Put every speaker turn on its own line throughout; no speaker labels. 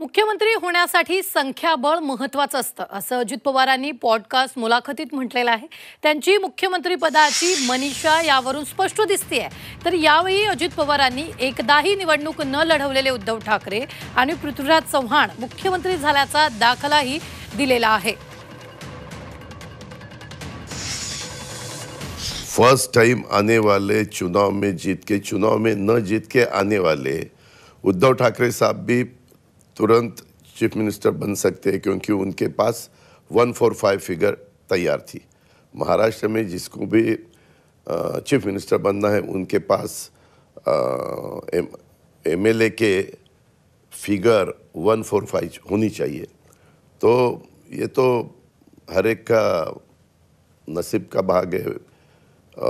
मुख्यमंत्री होण्यासाठी संख्याबळ महत्वाचं असतं असं अजित पवारांनी पॉडकास्ट मुलाखतीत म्हटलेलं आहे त्यांची मुख्यमंत्रीपदाची मनीषा यावरून स्पष्ट दिसते तर यावेळी अजित पवारांनी एकदाही निवडणूक न लढवलेले उद्धव ठाकरे आणि पृथ्वीराज चव्हाण मुख्यमंत्री झाल्याचा दाखलाही दिलेला आहे
फर्स्ट टाइम आने वाले चुनाव में जीत के चुनाव में न जीत के आने वाले उद्धव ठाकरे साहब भी तुरंत चीफ मिनिस्टर बन सकते हैं क्योंकि उनके पास वन फोर फाइव फिगर तैयार थी महाराष्ट्र में जिसको भी चीफ मिनिस्टर बनना है उनके पास एम एल के फिगर वन फोर फाइव होनी चाहिए तो ये तो हर एक का नसीब का भाग है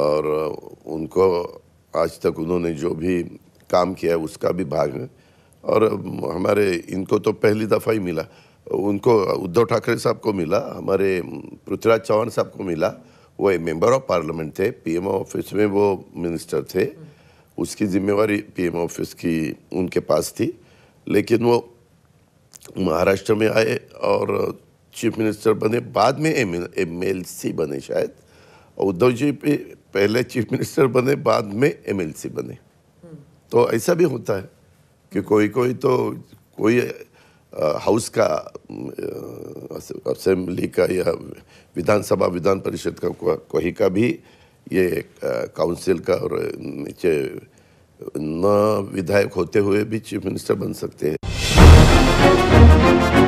और उनको आज तक उन्होंने जो भी काम किया है उसका भी भाग है और हमारे इनको तो पहली दफ़ा ही मिला उनको उद्धव ठाकरे साहब को मिला हमारे पृथ्वीराज चौहान साहब को मिला वो मेम्बर ऑफ पार्लियामेंट थे पीएमओ ऑफिस में वो मिनिस्टर थे उसकी जिम्मेवारी पीएमओ ऑफिस की उनके पास थी लेकिन वो महाराष्ट्र में आए और चीफ मिनिस्टर बने बाद में एम एल सी बने शायद उद्धव जी पहले चीफ मिनिस्टर बने बाद में एम एल सी बने तो ऐसा भी होता है कि कोई कोई तो कोई हाउस का असेंबली का या विधानसभा विधान परिषद का कोई का भी ये काउंसिल का और नीचे न विधायक होते हुए भी चीफ मिनिस्टर बन सकते हैं